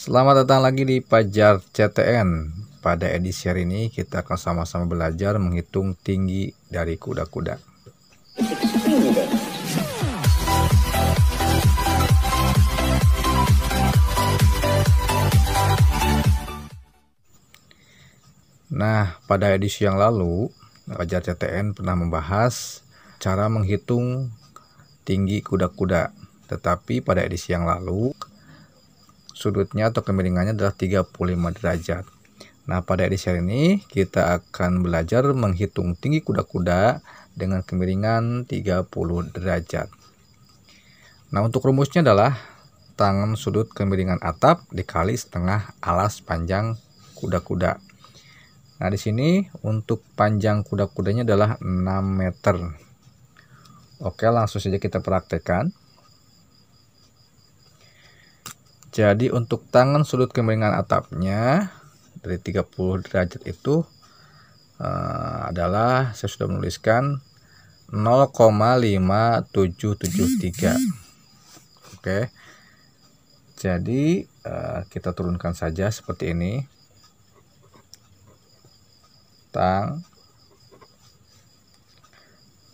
Selamat datang lagi di Pajar CTN. Pada edisi hari ini kita akan sama-sama belajar menghitung tinggi dari kuda-kuda. Nah, pada edisi yang lalu, Pajar CTN pernah membahas cara menghitung tinggi kuda-kuda. Tetapi pada edisi yang lalu, sudutnya atau kemiringannya adalah 35 derajat. Nah, pada edisi hari ini kita akan belajar menghitung tinggi kuda-kuda dengan kemiringan 30 derajat. Nah, untuk rumusnya adalah tangan sudut kemiringan atap dikali setengah alas panjang kuda-kuda. Nah, di sini untuk panjang kuda-kudanya adalah 6 meter. Oke, langsung saja kita praktekkan. Jadi untuk tangan sudut kemiringan atapnya dari 30 derajat itu uh, adalah saya sudah menuliskan 0,5773. Oke. Jadi uh, kita turunkan saja seperti ini. Tang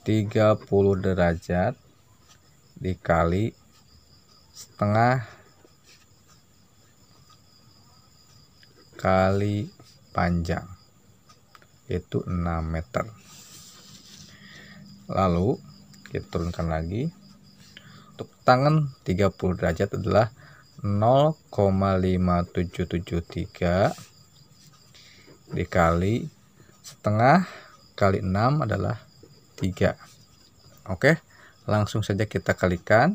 30 derajat dikali setengah kali panjang yaitu 6 meter lalu kita turunkan lagi untuk tangan 30 derajat adalah 0,5773 dikali setengah kali 6 adalah 3 oke langsung saja kita kalikan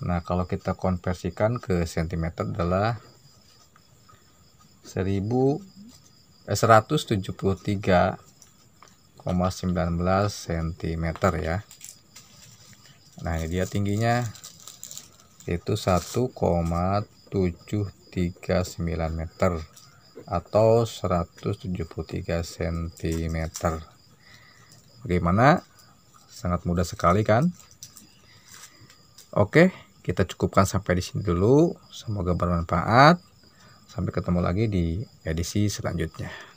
Nah, kalau kita konversikan ke cm adalah 1000 eh, cm ya. Nah, ini dia tingginya itu 1,739 meter atau 173 cm. Bagaimana? Sangat mudah sekali kan? Oke kita cukupkan sampai di sini dulu. Semoga bermanfaat. Sampai ketemu lagi di edisi selanjutnya.